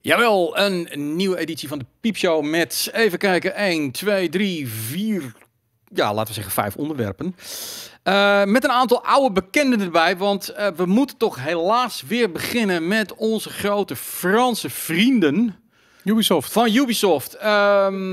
Jawel, een nieuwe editie van de Piepshow met, even kijken, 1, 2, 3, 4, ja, laten we zeggen 5 onderwerpen. Uh, met een aantal oude bekenden erbij, want uh, we moeten toch helaas weer beginnen met onze grote Franse vrienden. Ubisoft. Van Ubisoft. Ehm,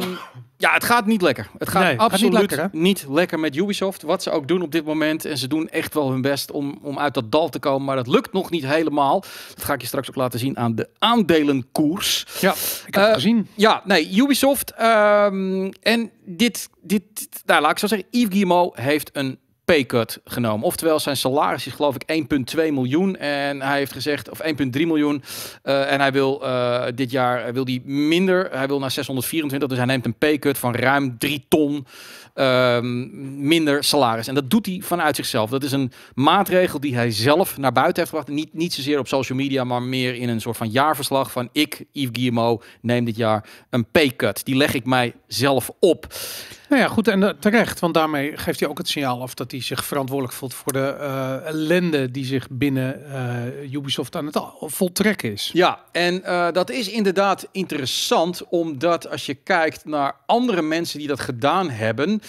ja, het gaat niet lekker. Het gaat absoluut niet, lekker, met Ubisoft. Wat ze ook doen op dit moment. En ze doen echt wel hun best om, om uit dat dal te komen. Maar dat lukt nog niet helemaal. Dat ga ik je straks ook laten zien aan de aandelenkoers. Ja, ik heb eh, gezien. Ja, nee, Ubisoft. Ehm, en dit, dit, nou, laat ik zo zeggen. Yves heeft een paycut genomen. Oftewel, zijn salaris is geloof ik 1,2 miljoen. En hij heeft gezegd, of 1,3 miljoen. Eh, en hij wil eh, dit jaar eh, wil die minder. Hij wil naar 624. Dus hij neemt een paycut van ruim 3 ton ehm, minder salaris. En dat doet hij vanuit zichzelf. Dat is een maatregel die hij zelf naar buiten heeft gebracht. Niet, niet zozeer op social media, maar meer in een soort van jaarverslag van ik, Yves Guillemot, neem dit jaar een paycut. Die leg ik mij zelf op. Nou ja, goed en eh, terecht, want daarmee geeft hij ook het signaal af dat hij zich verantwoordelijk voelt voor de eh, ellende die zich binnen uh, Ubisoft aan het voltrekken is. Ja, en dat is inderdaad interessant, omdat als je kijkt naar andere mensen die dat gedaan hebben.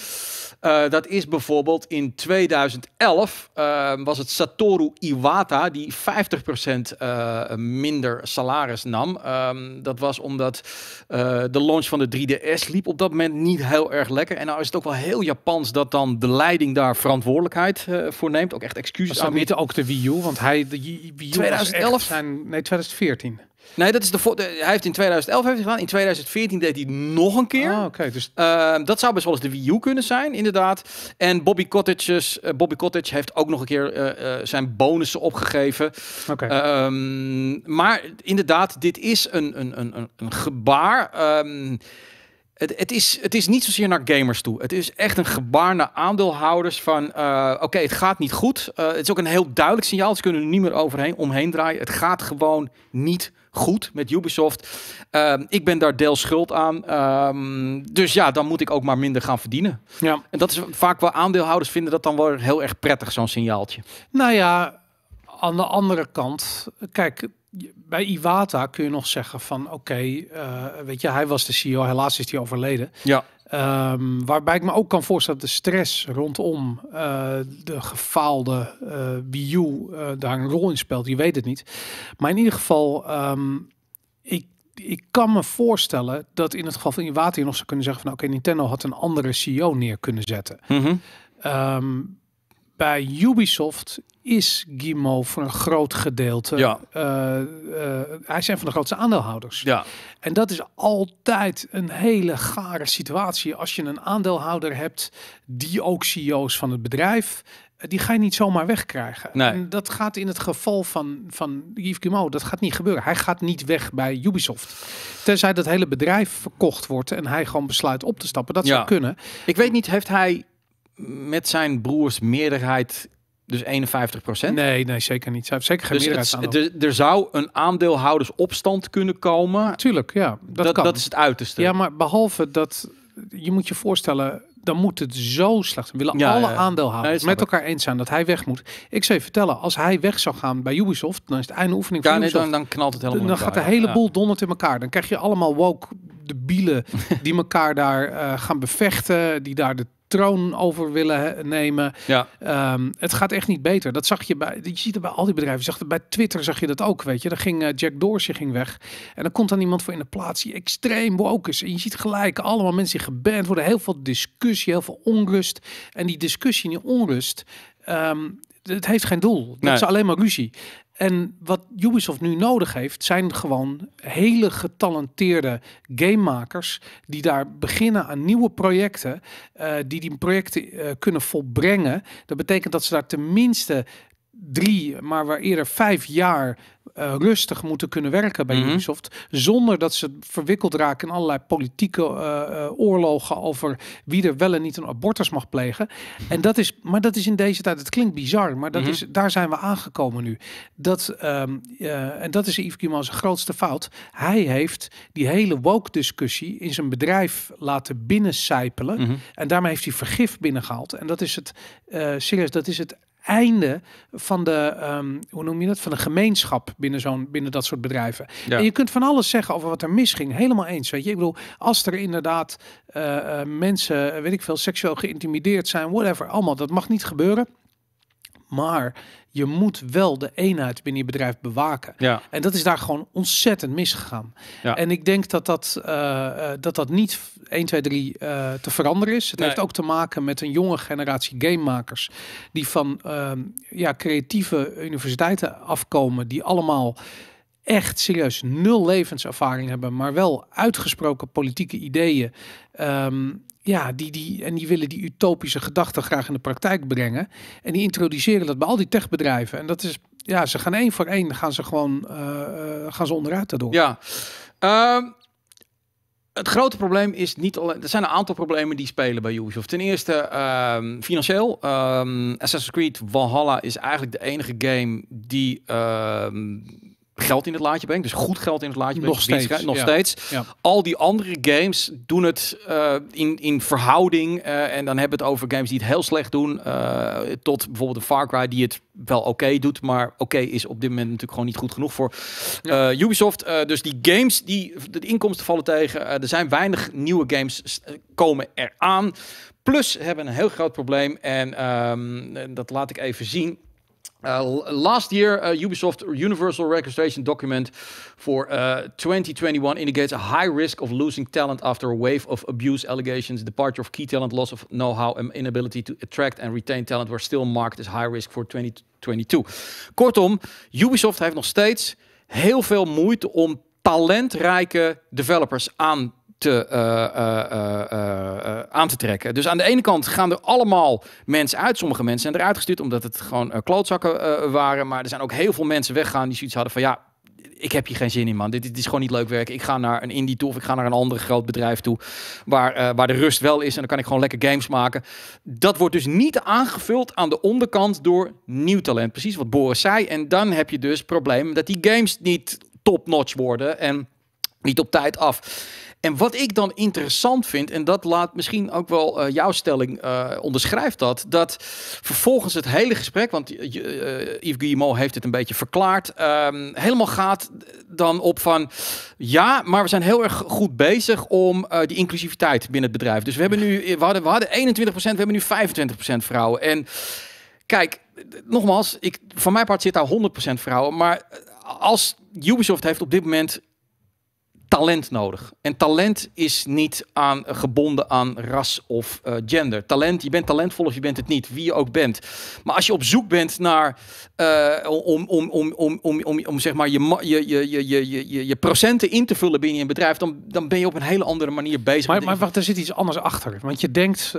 Eh, dat is bijvoorbeeld in 2011 ehm, was het Satoru Iwata die 50% uh, eh, minder salaris nam. Ehm, dat was omdat eh, de launch van de 3DS liep op dat moment niet heel erg lekker. En nou is het ook wel heel Japans dat dan de leiding daar verantwoordelijkheid voor neemt. Ook echt excuses aan. ook de Wii U, want hij de Wii U 2011 nee 2014. Nee, dat is de, hij heeft in 2011 heeft hij gedaan. In 2014 deed hij nog een keer. Ah, okay, dus... Ehm, dat zou best wel eens de Wii U kunnen zijn, inderdaad. En Bobby, Cottages, eh, Bobby Cottage heeft ook nog een keer eh, eh, zijn bonussen opgegeven. Oké. Ehm, maar inderdaad, dit is een, een, een, een gebaar. Ehm, het, het, is, het is niet zozeer naar gamers toe. Het is echt een gebaar naar aandeelhouders van... oké, het gaat niet goed. het is ook een heel duidelijk signaal. Ze kunnen er niet meer overheen, omheen draaien. Het gaat gewoon niet goed met Ubisoft. Ehm, ik ben daar deel schuld aan. Ehm, dus ja, dan moet ik ook maar minder gaan verdienen. Ja. En dat is vaak wel aandeelhouders vinden dat dan wel heel erg prettig, zo'n signaaltje. Nou ja, aan de andere kant, kijk, bij Iwata kun je nog zeggen van oké, eh, weet je, hij was de CEO, helaas is hij overleden. Ja. Ehm, waarbij ik me ook kan voorstellen dat de stress rondom eh, de gefaalde uh, U eh, daar een rol in speelt. Je weet het niet. Maar in ieder geval, ehm, ik, ik kan me voorstellen dat in het geval van Iwata je nog zou kunnen zeggen van... oké, Nintendo had een andere CEO neer kunnen zetten. Mhm. Ehm, bij Ubisoft is Guimo voor een groot gedeelte. Ja. Uh, hij zijn van de grootste aandeelhouders. Ja. En dat is altijd een hele gare situatie als je een aandeelhouder hebt die ook CEO's van het bedrijf. Eh, die ga je niet zomaar wegkrijgen. Nee. En dat gaat in het geval van, van Yves Guillemot, dat gaat niet gebeuren. Hij gaat niet weg bij Ubisoft. Tenzij dat hele bedrijf verkocht wordt en hij gewoon besluit op te stappen. Dat zou kunnen. Ik weet niet, heeft hij met zijn broers meerderheid dus 51 procent? Nee, nee, zeker niet. Zij zeker geen dus de Er zou een aandeelhoudersopstand kunnen komen. Tuurlijk, ja. Dat, kan. dat is het uiterste. Ja, maar behalve dat... Je moet je voorstellen, dan moet het zo slecht zijn. Willen ja, alle aandeelhouders met elkaar eens zijn dat hij weg moet. Ik zou je vertellen, als hij weg zou gaan bij Ubisoft, dan is het einde oefening ja, van Dan, dan knalt het helemaal Dan, gaat de hele boel donderd in elkaar. Dan krijg je allemaal woke de bielen die elkaar daar eh, gaan bevechten, die daar de troon over willen nemen. Ja. Ehm, het gaat echt niet beter. Dat zag je bij, je ziet het bij al die bedrijven. zag het bij Twitter zag je dat ook, weet je. Dan ging eh, Jack Dorsey ging weg en dan komt dan iemand voor in de plaats die extreem woke is. En je ziet gelijk allemaal mensen die geband worden, heel veel discussie, heel veel onrust. En die discussie en die onrust, ehm, het heeft geen doel. Dat is alleen maar ruzie. En wat Ubisoft nu nodig heeft, zijn gewoon hele getalenteerde gamemakers die daar beginnen aan nieuwe projecten, eh, die die projecten eh, kunnen volbrengen. Dat betekent dat ze daar tenminste drie, maar waar eerder vijf jaar eh, rustig moeten kunnen werken bij mm Ubisoft. Zonder dat ze verwikkeld raken in allerlei politieke eh, eh, oorlogen over wie er wel en niet een abortus mag plegen. En dat is, maar dat is in deze tijd, het klinkt bizar, maar dat mhm. is, daar zijn we aangekomen nu. Dat, ehm, en dat is Yves Guillemot grootste fout. Hij heeft die hele woke discussie in zijn bedrijf laten binnencijpelen. Mhm. En daarmee heeft hij vergif binnengehaald. En dat is het, serieus, dat is het einde van de, ehm, hoe noem je dat, van de gemeenschap binnen, zo'n, binnen dat soort bedrijven. En je kunt van alles zeggen over wat er misging. Helemaal eens, weet je. Ik bedoel, als er inderdaad eh, eh, mensen, weet ik veel, seksueel geïntimideerd zijn, whatever, allemaal, dat mag niet gebeuren. Maar je moet wel de eenheid binnen je bedrijf bewaken. Ja. En dat is daar gewoon ontzettend misgegaan. Ja. En ik denk dat dat, eh, eh, dat, dat niet 1, 2, 3 te veranderen is. Het heeft ook te maken met een jonge generatie gamemakers. Die van ehm, ja, creatieve universiteiten afkomen. Die allemaal echt serieus nul levenservaring hebben, maar wel uitgesproken politieke ideeën. Ehm, ja, die, die, en die willen die utopische gedachten graag in de praktijk brengen. En die introduceren dat bij al die techbedrijven. En dat is, ja, ze gaan één voor één, gaan ze gewoon eh, eh, gaan ze onderuit daardoor. Ja. Ehm, het grote probleem is niet alleen. Er zijn een aantal problemen die spelen bij Ubisoft. Ten eerste, ehm, financieel. Um, Assassin's Creed Valhalla is eigenlijk de enige game die geld in het laadje brengt. Dus goed geld in het laadje brengt. Nog steeds. Nog steeds. Al die andere games doen het eh, in, in verhouding. Eh, en dan hebben we het over games die het heel slecht doen. Eh, tot bijvoorbeeld de Far Cry die het wel oké doet. Maar oké is op dit moment natuurlijk gewoon niet goed genoeg voor Ubisoft. dus die games, die, de inkomsten vallen tegen. er zijn weinig nieuwe games komen eraan. Plus hebben een heel groot probleem. En ehm, dat laat ik even zien. Uh, last year, uh, Ubisoft Universal Registration Document for 2021 uh, indicates a high risk of losing talent after a wave of abuse allegations. Departure of key talent, loss of know how, and inability to attract and retain talent were still marked as high risk for 2022. Kortom, Ubisoft heeft nog steeds heel veel moeite om talentrijke developers aan te eh, eh, eh, aan te trekken. Dus aan de ene kant gaan er allemaal mensen uit. Sommige mensen zijn eruit gestuurd omdat het gewoon klootzakken waren. Maar er zijn ook heel veel mensen weggaan die zoiets hadden van ja, ik heb hier geen zin in, man. Dit, is gewoon niet leuk werk. Ik ga naar een indie toe of ik ga naar een ander groot bedrijf toe. Waar, waar de rust wel is en dan kan ik gewoon lekker games maken. Dat wordt dus niet aangevuld aan de onderkant door nieuw talent. Precies wat Boris zei. En dan heb je dus probleem dat die games niet top-notch worden en niet op tijd af. En wat ik dan interessant vind, en dat laat misschien ook wel eh, jouw stelling uh, onderschrijft dat, dat vervolgens het hele gesprek, want uh, Yves Guillemot heeft het een beetje verklaard, ehm, helemaal gaat dan op van ja, maar we zijn heel erg goed bezig om die inclusiviteit binnen het bedrijf. Dus we hebben nu, we hadden, we hadden 21%, we hebben nu 25% vrouwen. En kijk, nogmaals, ik, van mijn part zit daar 100% vrouwen, maar als Ubisoft heeft op dit moment talent nodig. En talent is niet aan, eh, gebonden aan ras of eh, gender. Talent, je bent talentvol of je bent het niet, wie je ook bent. Maar als je op zoek bent naar eh, om, om, om, om, om, om, om, zeg maar je, je, je, je, je, je, je procenten in te vullen binnen een bedrijf, dan, dan ben je op een hele andere manier bezig. Maar, maar wacht, er zit iets anders achter. Want je denkt,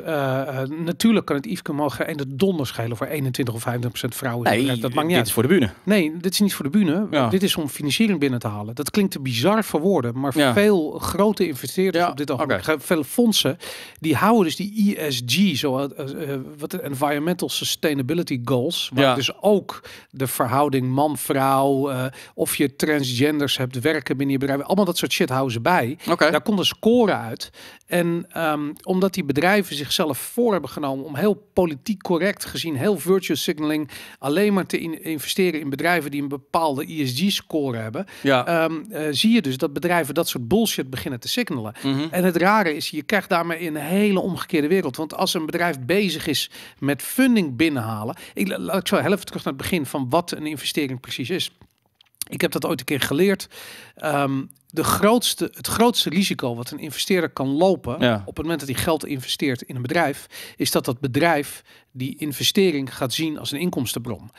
natuurlijk kan het Yveske mogen en de donder schelen voor 21 of 25 vrouwen. Nee, dat maakt niet dit is voor de bühne. Nee, dit is niet voor de bühne. Dit is om financiering binnen te halen. Dat klinkt te bizar voor woorden, maar veel grote investeerders op dit ogenblik, okay. veel fondsen, die houden dus die ESG, zo, eh, eh, wat Environmental Sustainability Goals, Maar dus ook de verhouding man-vrouw, eh, of je transgenders hebt werken binnen je bedrijf, allemaal dat soort shit houden ze bij. Okay. Daar komt een score uit. En ehm, omdat die bedrijven zichzelf voor hebben genomen om heel politiek correct gezien, heel virtue signaling, alleen maar te investeren in bedrijven die een bepaalde ESG-score hebben, ja. Ehm, zie je dus dat bedrijven dat soort bullshit beginnen te signalen. Mhm. En het rare is, je krijgt daarmee een hele omgekeerde wereld. Want als een bedrijf bezig is met funding binnenhalen. Ik, laat ik zo heel even terug naar het begin van wat een investering precies is. Ik heb dat ooit een keer geleerd. Ehm, de grootste, het grootste risico wat een investeerder kan lopen op het moment dat hij geld investeert in een bedrijf, is dat dat bedrijf die investering gaat zien als een inkomstenbron.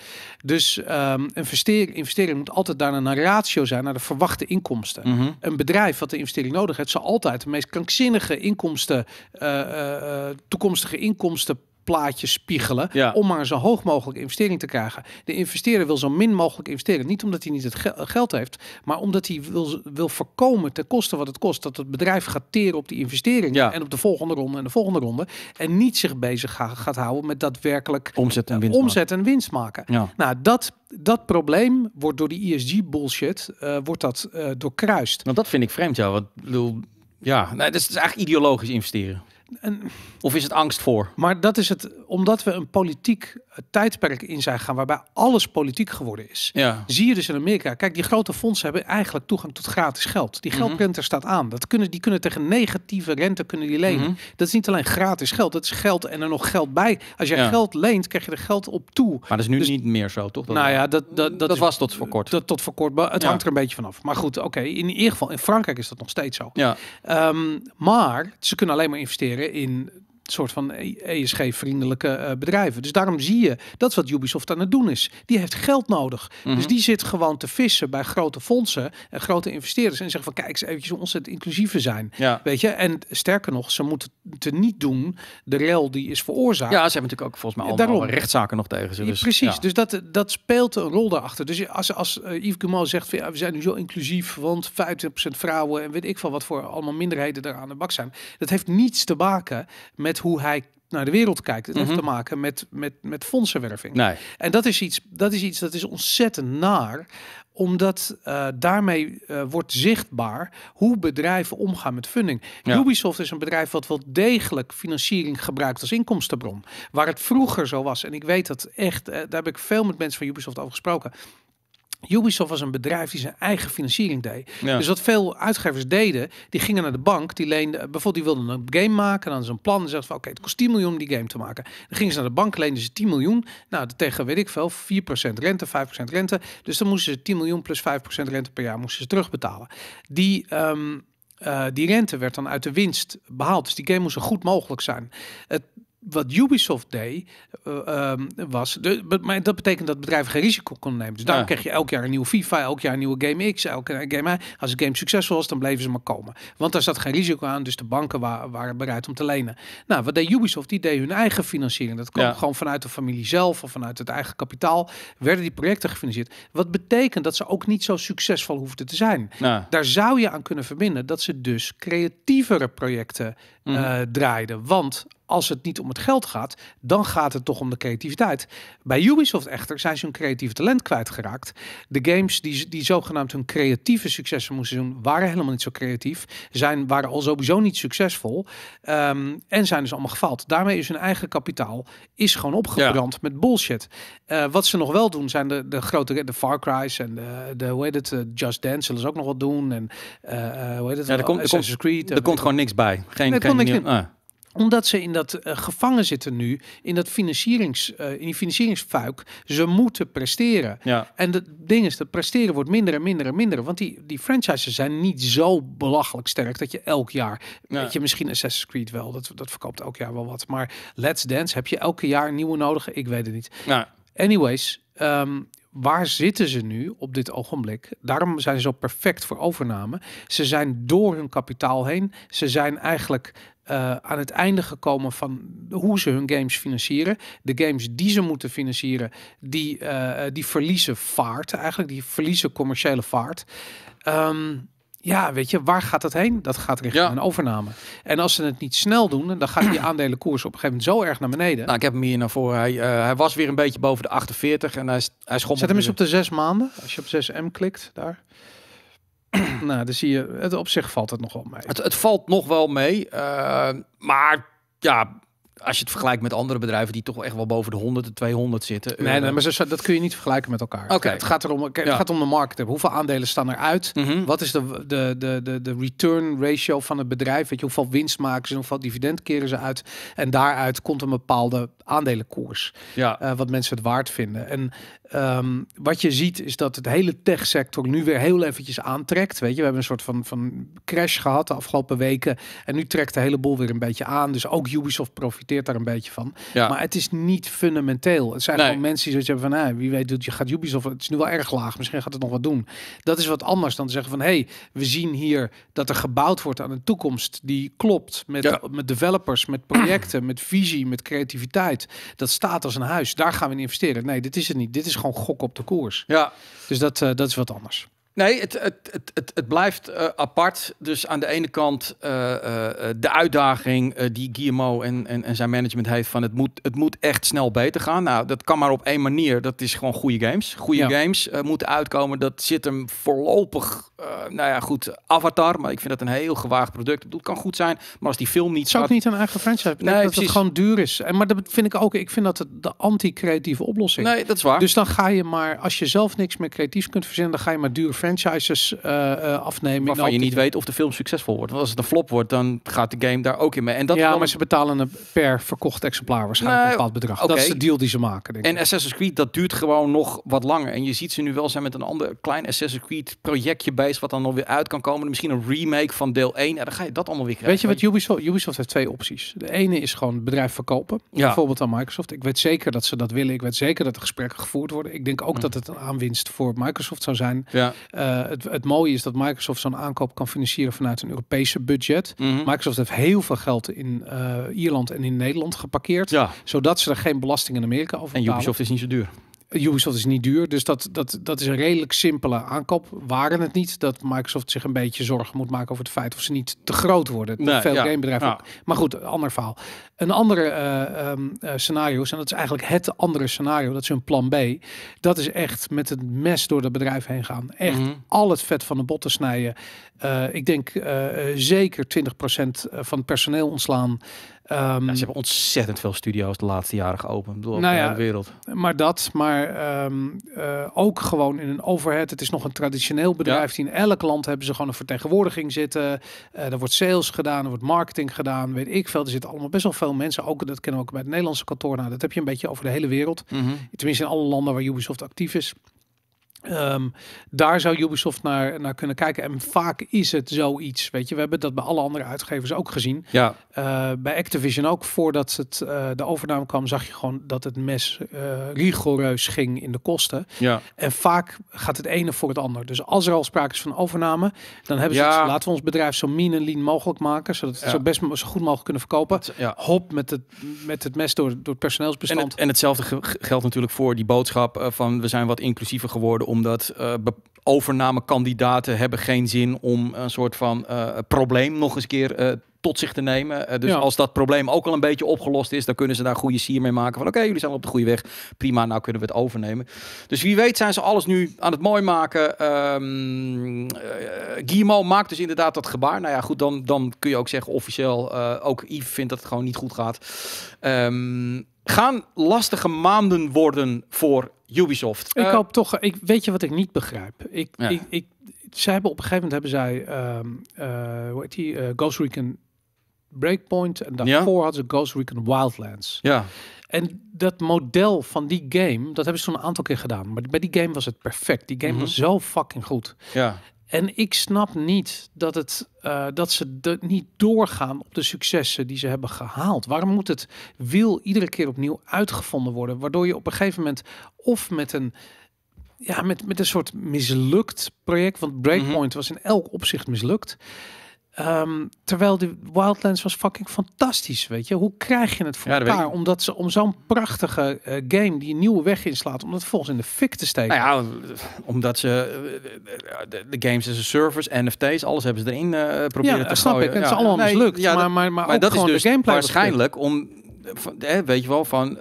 Dus ehm, een investering, investering moet altijd daarna een ratio zijn naar de verwachte inkomsten. Mhm. Een bedrijf wat de investering nodig heeft, zal altijd de meest krankzinnige inkomsten, eh, eh, eh, toekomstige inkomsten plaatje spiegelen. Ja. Om maar zo hoog mogelijk investering te krijgen. De investeerder wil zo min mogelijk investeren. Niet omdat hij niet het geld heeft, maar omdat hij wil, wil voorkomen ten koste wat het kost. Dat het bedrijf gaat teren op die investering. Ja. En op de volgende ronde en de volgende ronde. En niet zich bezig gaat, houden met daadwerkelijk omzet en eh, winst, omzet maken. En winst maken. Ja. Nou, dat dat probleem wordt door die ESG-bullshit eh, wordt dat uh, doorkruist. Nou, dat vind ik vreemd, ja. Want, bedoel, ja, nee, dat is, dat is eigenlijk ideologisch investeren of is het angst voor? Maar dat is het, omdat we een politiek het tijdperk in zijn gaan waarbij alles politiek geworden is. Ja. Zie je dus in Amerika. Kijk, die grote fondsen hebben eigenlijk toegang tot gratis geld. Die mhm. geldprinter staat aan. Dat kunnen, die kunnen tegen negatieve rente kunnen die lenen. Mhm. Dat is niet alleen gratis geld. Dat is geld en er nog geld bij. Als jij geld leent, krijg je er geld op toe. Maar dat is nu dus- niet meer zo, toch? nou ja, dat, dat, dat, was tot voor kort. Dat, tot voor kort. Maar het hangt er een beetje vanaf. Maar goed, oké. in ieder geval, in Frankrijk is dat nog steeds zo. Ja. Ehm, maar ze kunnen alleen maar investeren in soort van ESG-vriendelijke e eh, bedrijven. Dus daarom zie je, dat wat Ubisoft aan het doen is. Die heeft geld nodig. Dus mhm. die zit gewoon te vissen bij grote fondsen en grote investeerders. En zegt van kijk eens eventjes hoe ontzettend inclusiever zijn. Weet je? En sterker nog, ze moeten te niet doen de rel die is veroorzaakt. Ja, ze hebben natuurlijk ook volgens mij allemaal rechtszaken nog tegen ze. Dus, ja, precies, dus dat, dat speelt een rol daarachter. Dus als, als eh, Yves Guillemot zegt, van, ja, we zijn nu zo inclusief, want 50% vrouwen en weet ik veel wat voor allemaal minderheden daar aan de bak zijn. Dat heeft niets te maken met hoe hij naar de wereld kijkt. Het heeft mhm. te maken met, met, met fondsenwerving. Nee. En dat is, iets, dat is iets dat is ontzettend naar omdat eh, daarmee eh, wordt zichtbaar hoe bedrijven omgaan met funding. Ubisoft is een bedrijf wat wel degelijk financiering gebruikt als inkomstenbron. Waar het vroeger zo was, en ik weet dat echt, eh, daar heb ik veel met mensen van Ubisoft over gesproken Ubisoft was een bedrijf die zijn eigen financiering deed. Dus wat veel uitgevers deden, die gingen naar de bank, die leenden, eh, bijvoorbeeld die wilden een game maken, dan is een plan, en zegt van oké, het kost 10 miljoen om die game te maken. Dan gingen ze naar de bank, leenden ze 10 miljoen, nou tegen weet ik veel, 4% rente, 5% rente. Dus dan moesten ze 10 miljoen plus 5% rente per jaar moesten ze terugbetalen. Die... Ehm, eh, die rente werd dan uit de winst behaald. Dus die game moest zo goed mogelijk zijn. Het wat Ubisoft deed, eh, ehm, was. De, maar dat betekent dat bedrijven geen risico konden nemen. Dus daarom kreeg je elk jaar een nieuwe FIFA, elk jaar een nieuwe Game X, elke eh, Game Als het game succesvol was, dan bleven ze maar komen. Want daar zat geen risico aan, dus de banken waren bereid om te lenen. Nou, wat deed Ubisoft? Die deed hun eigen financiering. Dat kwam gewoon vanuit de familie zelf of vanuit het eigen kapitaal. Werden die projecten gefinancierd. Wat betekent dat ze ook niet zo succesvol hoefden te zijn. Daar zou je aan kunnen verbinden dat ze dus creatievere projecten mhm. eh, draaiden. Want als het niet om het geld gaat, dan gaat het toch om de creativiteit. Bij Ubisoft echter zijn ze hun creatieve talent kwijtgeraakt. De games die, die zogenaamd hun creatieve successen moesten doen, waren helemaal niet zo creatief. Zijn, waren al sowieso niet succesvol. Ehm, en zijn dus allemaal gefaald. Daarmee is hun eigen kapitaal is gewoon opgebrand met bullshit. Eh, wat ze nog wel doen, zijn de, de grote de Far Cry's en de, de hoe heet het, eh, Just Dance zullen ze ook nog wat doen. En eh, hoe heet het, er komt, Assassin's Creed. Er, komt gewoon niks bij. Geen, nee, geen ah omdat ze in dat eh, gevangen zitten nu, in, dat financierings, uh, in die financieringsfuik. Ze moeten presteren. Ja. En het ding is, dat presteren wordt minder en minder en minder. Want die, die franchises zijn niet zo belachelijk sterk dat je elk jaar... Ja. je, misschien Assassin's Creed wel, dat, dat verkoopt elk jaar wel wat. Maar Let's Dance, heb je elke jaar nieuwe nodig? Ik weet het niet. Ja. Anyways, ehm, waar zitten ze nu op dit ogenblik? Daarom zijn ze zo perfect voor overname. Ze zijn door hun kapitaal heen. Ze zijn eigenlijk eh, aan het einde gekomen van hoe ze hun games financieren. De games die ze moeten financieren, die, eh, eh, die verliezen vaart eigenlijk, die verliezen commerciële vaart. Ehm, ja, weet je, waar gaat dat heen? Dat gaat richting een overname. En als ze het niet snel doen, dan gaat die aandelenkoers op een gegeven moment zo erg naar beneden. Nou, ik heb hem hier naar voren. Hij, hij was weer een beetje boven de 48 en hij, hij schommelt. Zet hem eens op de zes maanden. Als je op 6M klikt, daar. nou, dan zie je, het op zich valt het nog wel mee. Het, het valt nog wel mee, eh, maar ja, als je het vergelijkt met andere bedrijven die toch echt wel boven de 100, de 200 zitten. Nee, eh, nee maar dat kun je niet vergelijken met elkaar. Oké. Het, gaat erom, het gaat om de market. Hoeveel aandelen staan eruit? Mm Wat is de, de, de, de, de return ratio van het bedrijf? Weet je, hoeveel winst maken ze? Hoeveel dividend keren ze uit? En daaruit komt een bepaalde aandelenkoers. Ja. Eh, wat mensen het waard vinden. En ehm, wat je ziet is dat het hele tech sector nu weer heel eventjes aantrekt. Weet je, we hebben een soort van, van crash gehad de afgelopen weken. En nu trekt de hele boel weer een beetje aan. Dus ook Ubisoft profiteert profiteert daar een beetje van. Ja. Maar het is niet fundamenteel. Het zijn gewoon mensen die zoiets hebben van, hey, wie weet doet je gaat of het is nu wel erg laag, misschien gaat het nog wat doen. Dat is wat anders dan te zeggen van, hey, we zien hier dat er gebouwd wordt aan een toekomst die klopt met, met developers, met projecten, met visie, met creativiteit. Dat staat als een huis. Daar gaan we in investeren. Nee, dit is het niet. Dit is gewoon gok op de koers. Ja. Dus dat, eh, dat is wat anders. Nee, het, het, het, het, blijft eh, apart. Dus aan de ene kant eh, eh, de uitdaging die Guillermo en, en, en, zijn management heeft van het moet, het moet echt snel beter gaan. Nou, dat kan maar op één manier. Dat is gewoon goede games. Goede games moeten uitkomen. Dat zit hem voorlopig, nou ja goed, Avatar. Maar ik vind dat een heel gewaagd product. Het kan goed zijn, maar als die film niet... Zou ik niet een eigen franchise hebben? Nee, dat precies. het gewoon duur is. En, maar dat vind ik ook, ik vind dat het de anti-creatieve oplossing. Nee, dat is waar. Dus dan ga je maar, als je zelf niks meer creatiefs kunt verzinnen, dan ga je maar duur verder franchises eh, eh, afnemen. Waarvan je niet weet of de film succesvol wordt. Want als het een flop wordt, dan gaat de game daar ook in mee. En dat ja, maar ze betalen een per verkocht exemplaar waarschijnlijk nou, een bepaald bedrag. Dat is de deal die ze maken. Denk en ik. Assassin's Creed, dat duurt gewoon nog wat langer. En je ziet ze nu wel zijn met een ander klein Assassin's Creed projectje bezig, wat dan nog weer uit kan komen. Misschien een remake van deel 1. En dan ga je dat allemaal weer krijgen. Weet je wat Ubisoft, Ubisoft heeft twee opties. De ene is gewoon bedrijf verkopen. Bijvoorbeeld aan Microsoft. Ik weet zeker dat ze dat willen. Ik weet zeker dat er gesprekken gevoerd worden. Ik denk ook hm. dat het een aanwinst voor Microsoft zou zijn. Ja. Eh, het, het, mooie is dat Microsoft zo'n aankoop kan financieren vanuit een Europese budget. Mhm. Microsoft heeft heel veel geld in eh, Ierland en in Nederland geparkeerd. Zodat ze er geen belasting in Amerika over betalen. En Ubisoft is niet zo duur. Ubisoft is niet duur, dus dat, dat, dat is een redelijk simpele aankoop. Waren het niet dat Microsoft zich een beetje zorgen moet maken over het feit of ze niet te groot worden. Nee, veel ja, gamebedrijven. Maar goed, ander verhaal. Een andere uh, eh, ehm, eh, scenario's, en dat is eigenlijk het andere scenario, dat is hun plan B. Dat is echt met het mes door het bedrijf heen gaan. Echt mhm. al het vet van de botten snijden. Eh, ik denk zeker 20% van het personeel ontslaan. Ehm, ze hebben ontzettend veel studio's de laatste jaren geopend. door bedoel, nou de wereld. Maar dat, maar ehm, eh, ook gewoon in een overhead. Het is nog een traditioneel bedrijf. in elk land hebben ze gewoon een vertegenwoordiging zitten. Eh, er wordt sales gedaan, er wordt marketing gedaan. Weet ik veel. Er zitten allemaal best wel veel mensen. Ook dat kennen we ook bij het Nederlandse kantoor. Nou, dat heb je een beetje over de hele wereld. Mhm. Tenminste in alle landen waar Ubisoft actief is. Ehm, daar zou Ubisoft naar, naar kunnen kijken. En vaak is het zoiets. Weet je, we hebben dat bij alle andere uitgevers ook gezien. Ja. Eh, bij Activision ook, voordat het, eh, de overname kwam, zag je gewoon dat het mes uh, rigoureus ging in de kosten. Ja. En vaak gaat het ene voor het ander. Dus als er al sprake is van overname, dan hebben ze het, laten we ons bedrijf zo min en lean mogelijk maken, zodat we zo best zo goed mogelijk kunnen verkopen. Hop met het, met het mes door, door het personeelsbestand. En, en hetzelfde geldt natuurlijk voor die boodschap van we zijn wat inclusiever geworden omdat uh, overnamekandidaten hebben geen zin om een soort van eh, probleem nog eens keer eh, tot zich te nemen. dus als dat probleem ook al een beetje opgelost is, dan kunnen ze daar goede sier mee maken. Van oké, jullie zijn op de goede weg. Prima, nou kunnen we het overnemen. Dus wie weet zijn ze alles nu aan het mooi maken. Um, Guillermo maakt dus inderdaad dat gebaar. Nou ja, goed, dan, dan kun je ook zeggen officieel, ook Yves vindt dat het gewoon niet goed gaat. Um, gaan lastige maanden worden voor Ubisoft. Ik eh, hoop toch, ik, weet je wat ik niet begrijp? Ik, ik, zij hebben op een gegeven moment hebben zij, um, uh, hoe heet die, uh, Ghost Recon Breakpoint en daarvoor ja. hadden ze Ghost Recon Wildlands. Ja. En dat model van die game, dat hebben ze een aantal keer gedaan. Maar bij die game was het perfect. Die game mhm. was zo fucking goed. Ja. En ik snap niet dat, het, eh, dat ze niet doorgaan op de successen die ze hebben gehaald. Waarom moet het wiel iedere keer opnieuw uitgevonden worden? Waardoor je op een gegeven moment of met een, ja, met, met een soort mislukt project, want Breakpoint mhm. was in elk opzicht mislukt. Ehm, terwijl de Wildlands was fucking fantastisch, weet je. Hoe krijg je het voor elkaar omdat ze, om zo'n prachtige eh, game die een nieuwe weg inslaat, om dat volgens in de fik te steken? Nou ja, omdat ze eh, eh, de, games en servers, NFT's, alles hebben ze erin uh, proberen ja, te snap ik. En ze allemaal mislukt. maar, maar, maar, maar dat is dus de gameplay waarschijnlijk om, weet je wel, van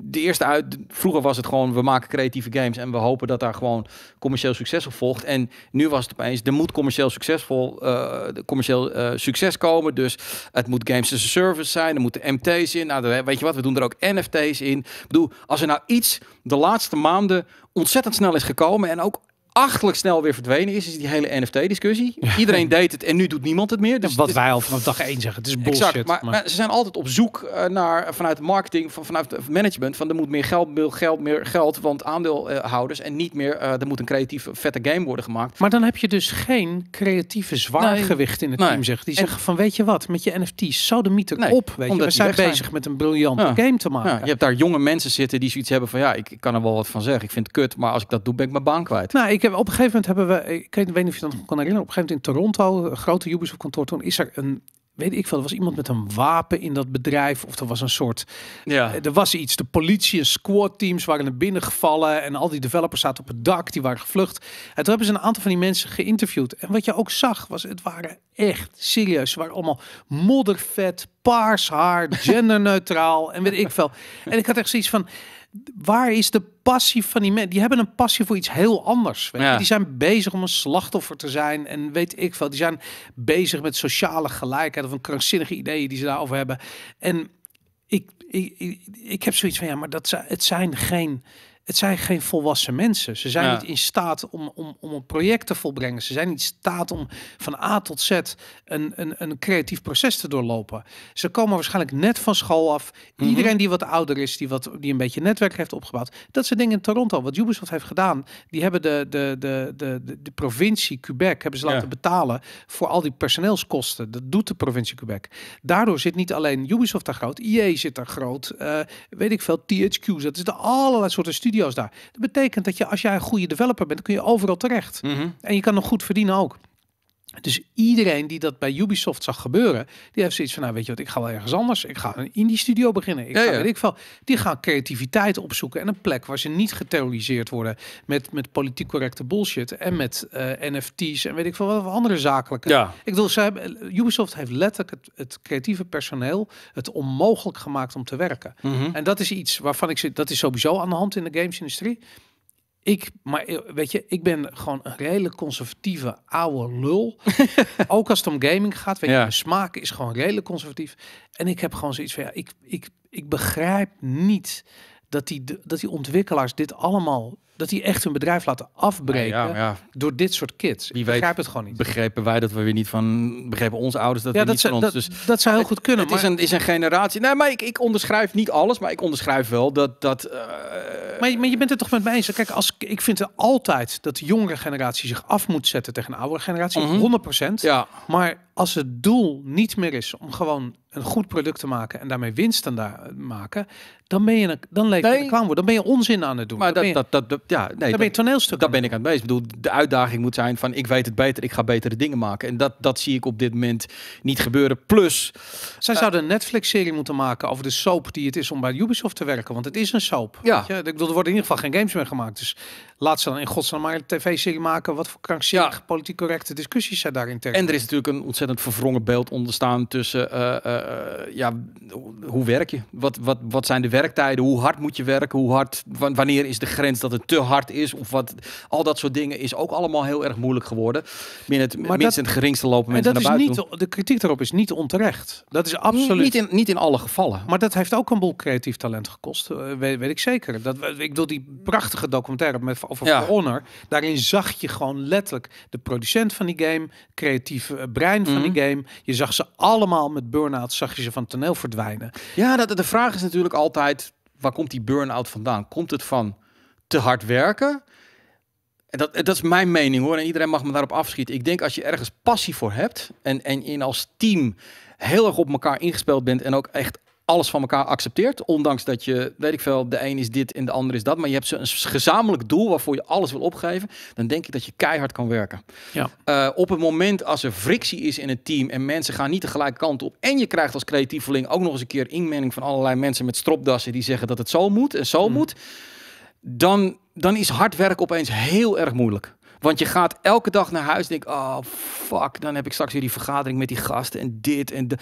de eerste uit. Vroeger was het gewoon: we maken creatieve games en we hopen dat daar gewoon commercieel succes op volgt. En nu was het opeens: er moet commercieel, succesvol, uh, commercieel eh, succes komen. Dus het moet games as a service zijn. Er moeten MT's in. Nou, weet je wat? We doen er ook NFT's in. bedoel, als er nou iets de laatste maanden ontzettend snel is gekomen en ook achtelijk snel weer verdwenen is, is die hele NFT-discussie. Iedereen deed het en nu doet niemand het meer. Dus wat wij al vanaf dag één zeggen, het is bullshit. maar, maar, ze zijn altijd op zoek eh, naar, vanuit marketing, van, vanuit management, van er moet meer geld, meer geld, meer geld, want aandeelhouders en niet meer, eh, er moet een creatieve, vette game worden gemaakt. Maar dan heb je dus geen creatieve zwaargewicht in het team, zegt. Die zeggen van, weet je wat, met je NFT's, zo de mythe op. Weet We zijn bezig met een briljante game te maken. Ja, je hebt daar jonge mensen zitten die zoiets hebben van, ja, ik, kan er wel wat van zeggen. Ik vind het kut, maar als ik dat doe, ben ik mijn baan kwijt. Nou, ik heb op een gegeven moment hebben we, ik weet niet of je dat nog kan herinneren, op een gegeven moment in Toronto, een grote Ubisoft kantoor, toen is er een weet ik veel, er was iemand met een wapen in dat bedrijf. Of er was een soort. Ja. Eh, er was iets. De politie en squad teams waren er binnengevallen. En al die developers zaten op het dak, die waren gevlucht. En toen hebben ze een aantal van die mensen geïnterviewd. En wat je ook zag, was het waren echt serieus. Ze waren allemaal moddervet, paars haar, genderneutraal en weet ik veel. En ik had echt zoiets van waar is de passie van die mensen? Die hebben een passie voor iets heel anders. Die zijn bezig om een slachtoffer te zijn. En weet ik veel. Die zijn bezig met sociale gelijkheid. Of een krankzinnige ideeën die ze daarover hebben. En ik, ik, ik, ik heb zoiets van, ja, maar dat, het zijn geen het zijn geen volwassen mensen. Ze zijn niet in staat om, om, om een project te volbrengen. Ze zijn niet in staat om van A tot Z een, een, een creatief proces te doorlopen. Ze komen waarschijnlijk net van school af. Mhm. Iedereen die wat ouder is, die, wat, die een beetje netwerk heeft opgebouwd. Dat zijn dingen in Toronto. Wat Ubisoft heeft gedaan, die hebben de, de, de, de, de, de provincie Quebec hebben ze laten betalen voor al die personeelskosten. Dat doet de provincie Quebec. Daardoor zit niet alleen Ubisoft daar groot, IE zit daar groot, eh, weet ik veel, THQ. Dat is de allerlei soorten studio daar. Dat betekent dat je, als jij een goede developer bent, kun je overal terecht. Mhm. En je kan nog goed verdienen ook. Dus iedereen die dat bij Ubisoft zag gebeuren, die heeft zoiets van, nou weet je wat, ik ga wel ergens anders. Ik ga een indie studio beginnen. Ik ja, ga, Weet ik veel. Die gaan creativiteit opzoeken en een plek waar ze niet geterroriseerd worden met, met politiek correcte bullshit en met eh, NFT's en weet ik veel wat andere zakelijke. Ja. Ik bedoel, ze hebben, Ubisoft heeft letterlijk het, creatieve personeel het onmogelijk gemaakt om te werken. Mhm. En dat is iets waarvan ik zit, dat is sowieso aan de hand in de gamesindustrie ik, maar eh, weet je, ik ben gewoon een redelijk conservatieve oude lul. Ook als het om gaming gaat, weet je, mijn smaak is gewoon redelijk conservatief. En ik heb gewoon zoiets van, ja, ik, ik, ik begrijp niet dat die, dat die ontwikkelaars dit allemaal dat die echt hun bedrijf laten afbreken ja, door dit soort kids. Wie ik begrijp het gewoon niet. Begrepen wij dat we weer niet van, begrepen onze ouders dat ja, we dat niet van ons. Dat, dus dat zou heel goed kunnen. Het is, een, is een generatie. Nee, maar ik, ik onderschrijf niet alles, maar ik onderschrijf wel dat... dat uh... maar, maar je bent het toch met mij eens? Kijk, als, ik vind er altijd dat de jongere generatie zich af moet zetten tegen een oudere generatie. Mm -hmm. 100%. Ja. Maar als het doel niet meer is om gewoon een goed product te maken en daarmee winst daar maken, dan ben je dan leek nee. reclame dan ben je onzin aan het doen. Maar dat, dat, dat, ja, nee, dan ben je toneelstuk. Daar ben ik aan het bezig. Ik bedoel, de uitdaging moet zijn van ik weet het beter, ik ga betere dingen maken. En dat, dat zie ik op dit moment niet gebeuren. Plus, zij eh, zouden een Netflix-serie moeten maken over de soap die het is om bij Ubisoft te werken, want het is een soap. Ja, weet je? ik bedoel, er worden in ieder geval geen games meer gemaakt. Dus laat ze dan in godsnaam maar een tv-serie maken. Wat voor krankzinnig politiek correcte discussies zijn daarin tegen. En er is natuurlijk een ontzettend verwrongen beeld onderstaan tussen, eh, eh, ja, hoe werk je? Wat, wat, wat zijn de werktijden? Hoe hard moet je werken? Hoe hard, wanneer is de grens dat het te hard is? Of wat, al dat soort dingen is ook allemaal heel erg moeilijk geworden. Min het, maar minst het geringste lopen mensen naar buiten. niet, de kritiek daarop is niet onterecht. Dat is absoluut... Niet in, niet in alle gevallen. Maar dat heeft ook een boel creatief talent gekost. Eh, weet, weet ik zeker. Dat, ik bedoel, die prachtige documentaire met of ja. Honor. Daarin zag je gewoon letterlijk de producent van die game, creatieve brein van die mhm. game. Je zag ze allemaal met burn-out, zag je ze van toneel verdwijnen. Ja, dat, de vraag is natuurlijk altijd, waar komt die burn-out vandaan? Komt het van te hard werken? En dat, dat is mijn mening hoor, en iedereen mag me daarop afschieten. Ik denk als je ergens passie voor hebt en, en in als team heel erg op elkaar ingespeeld bent en ook echt alles van elkaar accepteert. Ondanks dat je, weet ik veel, de een is dit en de ander is dat. Maar je hebt een gezamenlijk doel waarvoor je alles wil opgeven. Dan denk ik dat je keihard kan werken. Ja. Eh, op het moment als er frictie is in het team en mensen gaan niet de gelijke kant op. En je krijgt als creatieveling ook nog eens een keer inmenging van allerlei mensen met stropdassen die zeggen dat het zo moet en zo mm. moet. Dan, dan is hard werk opeens heel erg moeilijk. Want je gaat elke dag naar huis en denk, oh fuck, dan heb ik straks weer die vergadering met die gasten en dit en de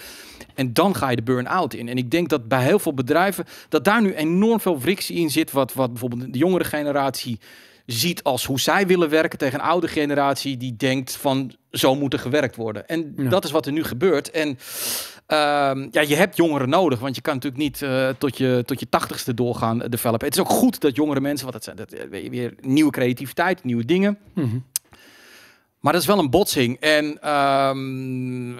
En dan ga je de burn-out in. En ik denk dat bij heel veel bedrijven, dat daar nu enorm veel frictie in zit, wat, wat bijvoorbeeld de jongere generatie ziet als hoe zij willen werken tegen een oude generatie die denkt van zo moet er gewerkt worden. En dat is wat er nu gebeurt. En Ehm, ja, je hebt jongeren nodig, want je kan natuurlijk niet eh, tot, je, tot je tachtigste doorgaan eh, developen. Het is ook goed dat jongere mensen, wat dat zijn, dat, eh, weer nieuwe creativiteit, nieuwe dingen. Mhm. Maar dat is wel een botsing. En ehm,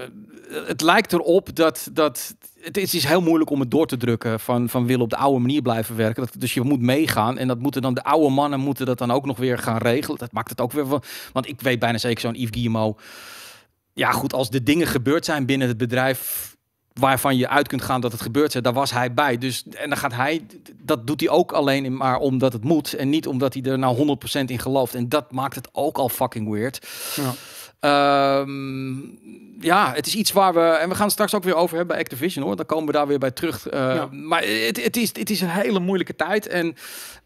het lijkt erop dat, dat het is, is heel moeilijk om het door te drukken van, van willen op de oude manier blijven werken. dus je moet meegaan en dat moeten dan de oude mannen moeten dat dan ook nog weer gaan regelen. Dat maakt het ook weer van, want ik weet bijna zeker zo'n Yves Guillemot. Ja goed, als de dingen gebeurd zijn binnen het bedrijf waarvan je uit kunt gaan dat het gebeurd is. Daar was hij bij. Dus, en dan gaat hij, dat doet hij ook alleen maar omdat het moet. En niet omdat hij er nou 100% in gelooft. En dat maakt het ook al fucking weird. Ja. Um, ja, het is iets waar we. En we gaan het straks ook weer over hebben bij Activision hoor. Dan komen we daar weer bij terug. Eh, maar het, het, is, het is een hele moeilijke tijd. En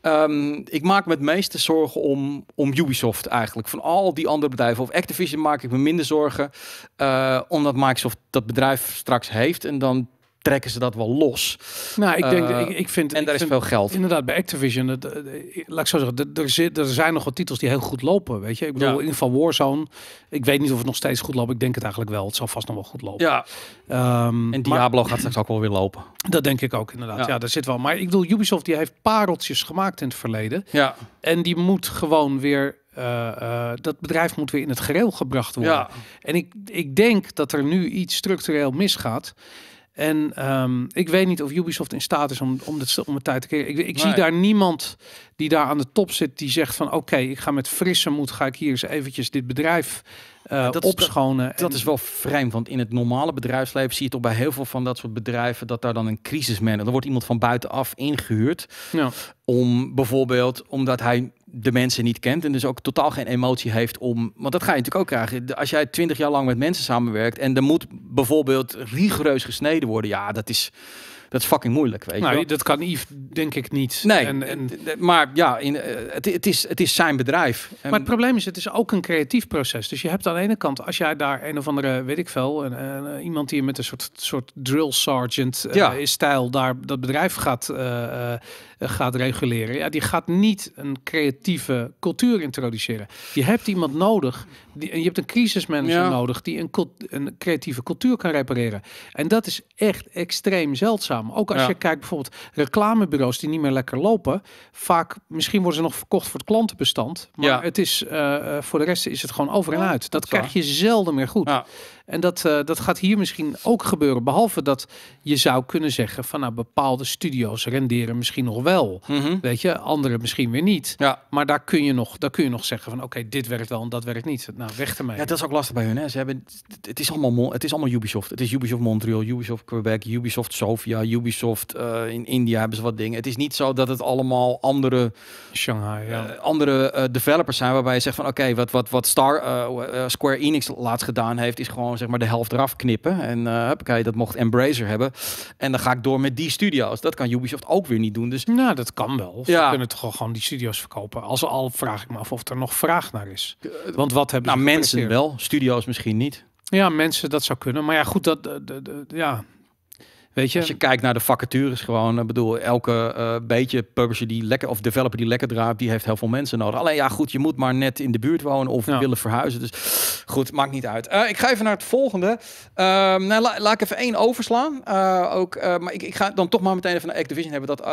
um, ik maak me het meeste zorgen om, om Ubisoft eigenlijk. Van al die andere bedrijven. Of Activision maak ik me minder zorgen. Eh, omdat Microsoft dat bedrijf straks heeft. En dan trekken ze dat wel los. Nou, ik denk, eh, ik, ik, vind... En daar is veel geld. Inderdaad, bij Activision, het, eh, laat ik zo zeggen, er, zit, er zijn nog wat titels die heel goed lopen, weet je. Ik bedoel, in ieder geval Warzone. Ik weet niet of het nog steeds goed loopt. Ik denk het eigenlijk wel. Het zal vast nog wel goed lopen. Ja. Ehm, en Diablo maar, gaat straks ook wel weer lopen. Dat denk ik ook, inderdaad. Ja. daar zit wel. Maar ik bedoel, Ubisoft die heeft pareltjes gemaakt in het verleden. Ja. En die moet gewoon weer eh, dat bedrijf moet weer in het gereel gebracht worden. Ja. En ik, ik denk dat er nu iets structureel misgaat. En ehm, ik weet niet of Ubisoft in staat is om, om, dit, om het tijd te keren. Ik, ik zie daar niemand die daar aan de top zit die zegt van oké, ik ga met frisse moed, ga ik hier eens eventjes dit bedrijf eh, opschonen. dat, is wel vreemd, want in het normale bedrijfsleven zie je toch bij heel veel van dat soort bedrijven dat daar dan een crisis manager, er wordt iemand van buitenaf ingehuurd ja. om bijvoorbeeld omdat hij de mensen niet kent en dus ook totaal geen emotie heeft om... Want dat ga je natuurlijk ook krijgen. Als jij twintig jaar lang met mensen samenwerkt en er moet bijvoorbeeld rigoureus gesneden worden. Ja, dat is... Dat is fucking moeilijk, weet je nou, wel? Dat kan Yves denk ik niet. Nee, en, eh, en... maar ja, in, eh, het, is, het is zijn bedrijf. Maar het probleem is, het is ook een creatief proces. Dus je hebt aan de ene kant, als jij daar een of andere, weet ik veel, eh, iemand die met een soort, soort drill sergeant uh, ja. stijl daar dat bedrijf gaat, gaat reguleren. Ja, die gaat niet een creatief creatieve cultuur introduceren. Je hebt iemand nodig, die, je hebt een crisismanager nodig die een, een, creatieve cultuur kan repareren. En dat is echt extreem zeldzaam. Ook als je kijkt bijvoorbeeld reclamebureaus die niet meer lekker lopen. Vaak, misschien worden ze nog verkocht voor het klantenbestand. Maar het is, eh, eh, voor de rest is het gewoon over en uit. Dat, krijg je zelden meer goed. En dat, eh, dat gaat hier misschien ook gebeuren. Behalve dat je zou kunnen zeggen van nou bepaalde studio's renderen misschien nog wel. Mhm. Weet je, andere misschien weer niet. Ja. Maar daar kun, je nog, daar kun je nog zeggen van oké, dit werkt wel en dat werkt niet. Nou, weg ermee. Ja, dat is ook lastig bij hun. Hè. Ze hebben, het, is allemaal, het is allemaal Ubisoft. Het is Ubisoft Montreal, Ubisoft Quebec, Ubisoft Sofia, Ubisoft eh, in India hebben ze wat dingen. Het is niet zo dat het allemaal andere, Shanghai, eh, andere developers zijn waarbij je zegt van oké, wat, wat, wat Star Square Enix laatst gedaan heeft is gewoon zeg maar de helft eraf knippen. En uh, huppakee, dat mocht Embracer hebben. En dan ga ik door met die studio's. Dat kan Ubisoft ook weer niet doen. Dus... Nou, dat kan wel. Ja. Ze kunnen toch gewoon die studio's verkopen. Als al vraag ik me af of er nog vraag naar is. Eh, Want wat hebben nou, mensen wel, studio's misschien niet. Ja, mensen, dat zou kunnen. Maar ja, goed, dat, eh, ja, Weet je? Als je kijkt naar de vacatures gewoon. Ik bedoel, elke eh, beetje publisher die lekker, of developer die lekker draait, die heeft heel veel mensen nodig. Alleen ja, goed, je moet maar net in de buurt wonen of willen verhuizen. Dus goed, maakt niet uit. Eh, ik ga even naar het volgende. Ehm, nou, laat ik even één overslaan. Eh, ook, maar ik, ik, ga dan toch maar meteen even naar Activision. Hebben dat,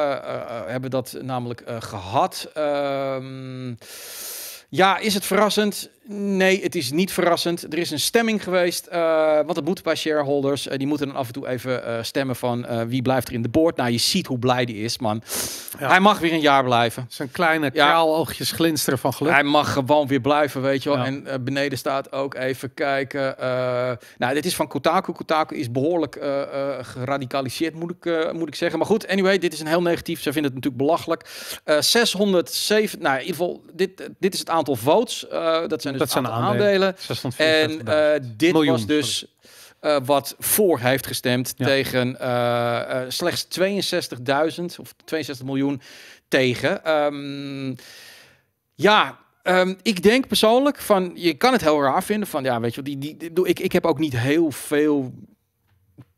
hebben dat namelijk gehad. Ehm, ja, is het verrassend? Nee, het is niet verrassend. Er is een stemming geweest, eh, want het moet bij shareholders. Eh, die moeten dan af en toe even eh, stemmen van wie blijft er in de boord? Nou, je ziet hoe blij die is, man. Hij mag weer een jaar blijven. Zijn kleine ja. kaal oogjes glinsteren van geluk. Hij mag gewoon weer blijven, weet je wel. En beneden staat ook even kijken. nou, dit is van Kotaku. Kotaku is behoorlijk geradicaliseerd, moet ik, moet ik zeggen. Maar goed, anyway, dit is een heel negatief. Ze vinden het natuurlijk belachelijk. 607, nou in ieder geval, dit, dit is het aantal votes. dat zijn dus dat zijn aandelen. aandelen. En nou, eh, dit was dus eh, wat voor heeft gestemd tegen eh, slechts 62.000 of 62 miljoen tegen. Ehm, ja, ehm, ik denk persoonlijk van, je kan het heel raar vinden van, ja, weet je, die, die, die, ik, ik heb ook niet heel veel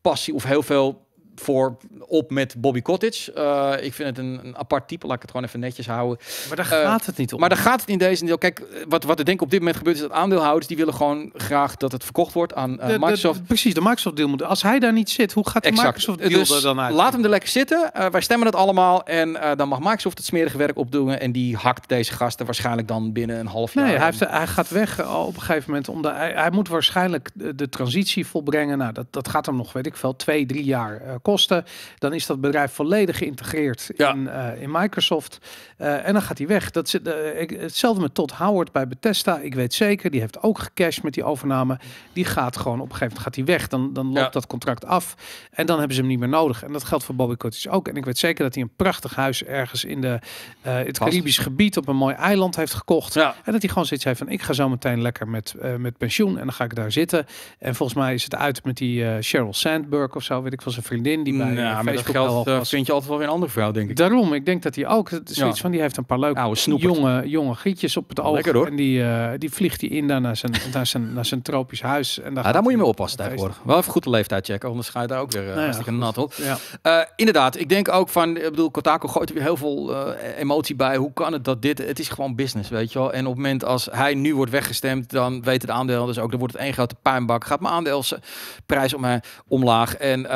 passie of heel veel voor op met Bobby Cottage. Eh, ik vind het een, een, apart type, laat ik het gewoon even netjes houden. Maar daar gaat eh, het niet om. Maar daar gaat het in deze deel. Kijk, wat, wat er denk op dit moment gebeurt is dat aandeelhouders die willen gewoon graag dat het verkocht wordt aan eh, Microsoft. precies, de Microsoft deal moet. Als hij daar niet zit, hoe gaat de Microsoft deel dus er dan uit? Laat hem er lekker zitten. wij stemmen het allemaal en dan mag Microsoft het smerige werk opdoen en die hakt deze gasten waarschijnlijk dan binnen een half jaar. Nee, hij, heeft, hij gaat weg op een gegeven moment. om hij, hij, moet waarschijnlijk de, de, transitie volbrengen. Nou, dat, dat gaat hem nog, weet ik veel, twee, drie jaar kosten. Dan is dat bedrijf volledig geïntegreerd ja. in, eh, in Microsoft. Eh, en dan gaat hij weg. Dat zit, eh, ik, hetzelfde met Todd Howard bij Bethesda. Ik weet zeker, die heeft ook gecashed met die overname. Die gaat gewoon op een gegeven moment gaat hij weg. Dan, dan loopt dat contract af. En dan hebben ze hem niet meer nodig. En dat geldt voor Bobby Kotick ook. En ik weet zeker dat hij een prachtig huis ergens in de, het Caribisch gebied op een mooi eiland heeft gekocht. En dat hij gewoon zoiets zei: van ik ga zo meteen lekker met, met pensioen. En dan ga ik daar zitten. En volgens mij is het uit met die Sheryl Sandberg of zo, weet ik van zijn vriendin die bij nou, geld eh, vind je altijd wel weer een andere vrouw, denk ik. Daarom, ik denk dat hij ook zoiets ja. van die heeft een paar leuke Oude jonge, jonge gietjes op het oog. Lekker, En die, eh, die vliegt hij in naar zijn, naar zijn, naar zijn tropisch huis. En daar, ja, daar moet je mee oppassen tegenwoordig. Wel even goed de leeftijd checken, anders ga je daar ook weer uh, nat op. inderdaad, ik denk ook van, ik bedoel, Kotako gooit er weer heel veel emotie bij. Hoe kan het dat dit, het is gewoon business, weet je wel. En op het moment als hij nu wordt weggestemd, dan weet het aandeel, dus ook, dan wordt het één grote puinbak. Gaat mijn prijs om, omlaag en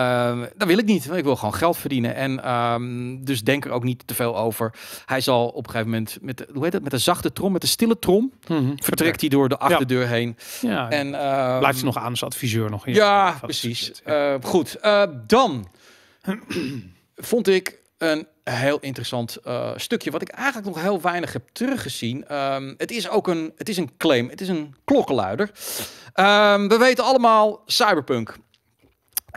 wil ik niet. Ik wil gewoon geld verdienen. En ehm, dus denk er ook niet te veel over. Hij zal op een gegeven moment met, hoe heet het met een zachte trom, met een stille trom, mhm. vertrekt hij door de achterdeur heen. Ja, en, ehm, Blijft ze nog aan als adviseur nog in. Ja, precies. Ehm, goed, eh, dan vond ik een heel interessant eh, stukje, wat ik eigenlijk nog heel weinig heb teruggezien. het is ook een, het is een claim, het is een klokkenluider. we weten allemaal, Cyberpunk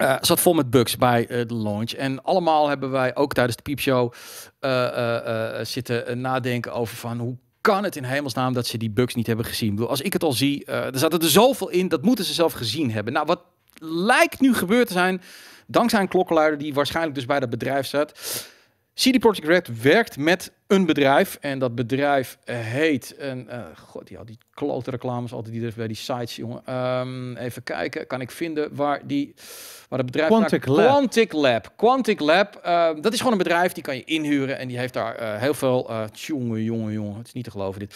uh, zat vol met bugs bij eh, de launch. En allemaal hebben wij ook tijdens de piepshow uh, zitten nadenken over van hoe kan het in hemelsnaam dat ze die bugs niet hebben gezien. Ik bedoel, als ik het al zie, er zaten er zoveel in, dat moeten ze zelf gezien hebben. Nou, wat lijkt nu gebeurd te zijn, dankzij een klokkenluider die waarschijnlijk dus bij dat bedrijf zat. CD Project Red werkt met een bedrijf. En dat bedrijf eh, heet. En, uh, eh, god, ja, die klote reclames altijd die er bij die sites, jongen. Ehm, even kijken, kan ik vinden waar die. Waar het bedrijf Quantic Lab. Quantic Lab. Quantic Lab. Ehm, dat is gewoon een bedrijf die kan je inhuren. En die heeft daar eh, heel veel. jongen, jongen, jongen. Het is niet te geloven dit.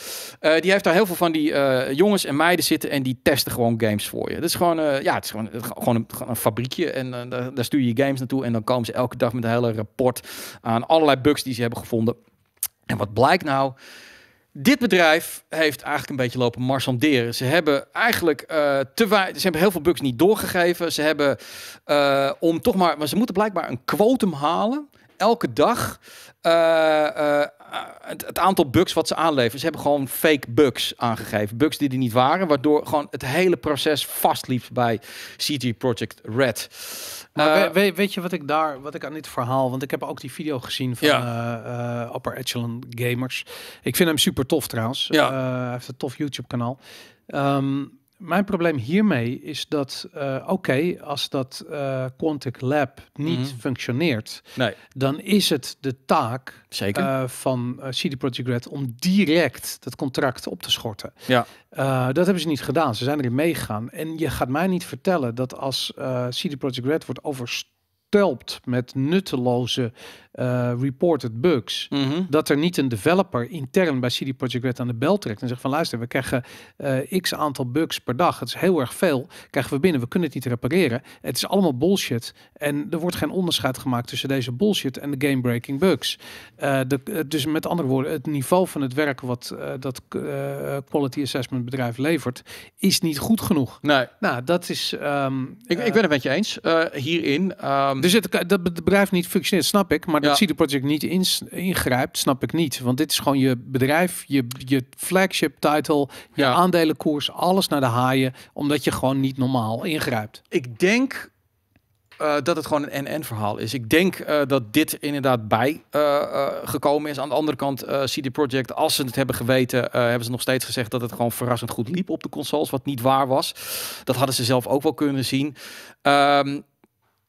die heeft daar heel veel van die jongens en meiden zitten. En die testen gewoon games voor je. Dat is gewoon. ja, het is gewoon, gewoon, een, gewoon een fabriekje. En daar, daar stuur je games naartoe. En dan komen ze elke dag met een hele rapport aan allerlei bugs die ze hebben gevonden. En wat blijkt nou? Dit bedrijf heeft eigenlijk een beetje lopen marsanderen. Ze hebben eigenlijk uh, te weinig. Ze hebben heel veel bugs niet doorgegeven. Ze hebben eh, om toch maar. Maar ze moeten blijkbaar een quotum halen. Elke dag. Eh, het, het, aantal bugs wat ze aanleveren. Ze hebben gewoon fake bugs aangegeven. Bugs die er niet waren. Waardoor gewoon het hele proces vastliep bij CG Project Red. Maar eh, weet, weet, je wat ik daar, wat ik aan dit verhaal, want ik heb ook die video gezien van ja. uh, Upper Echelon Gamers. Ik vind hem super tof trouwens. hij heeft een tof YouTube kanaal. Um, mijn probleem hiermee is dat, eh, oké, als dat uh, Quantic Lab niet mhm. functioneert, nee. dan is het de taak Zeker. Eh, van CD Project Red om direct dat contract op te schorten. Ja. dat hebben ze niet gedaan. Ze zijn erin meegegaan. En je gaat mij niet vertellen dat als CD Project Red wordt overstuurd met nutteloze eh, reported bugs. Mhm. Dat er niet een developer intern bij CD Project Red aan de bel trekt en zegt van luister, we krijgen eh, x aantal bugs per dag. Het is heel erg veel. Krijgen we binnen, we kunnen het niet repareren. Het is allemaal bullshit. En er wordt geen onderscheid gemaakt tussen deze bullshit en de game-breaking bugs. Uh, dus met andere woorden, het niveau van het werk wat dat quality assessment bedrijf levert, is niet goed genoeg. Nee. Nou, dat is. Ehm, ik, ik ben het met je eens hierin. Ehm, dus het, dat bedrijf niet functioneert, snap ik. Maar dat CD Project niet ingrijpt, snap ik niet. Want dit is gewoon je bedrijf, je, je flagship title, je aandelenkoers, alles naar de haaien. Omdat je gewoon niet normaal ingrijpt. Ik denk eh, dat het gewoon een en verhaal is. Ik denk eh, dat dit inderdaad bij eh, gekomen is. Aan de andere kant, CD Project, als ze het hebben geweten, hebben ze nog steeds gezegd dat het gewoon verrassend goed liep op de consoles, wat niet waar was. Dat hadden ze zelf ook wel kunnen zien. Ehm,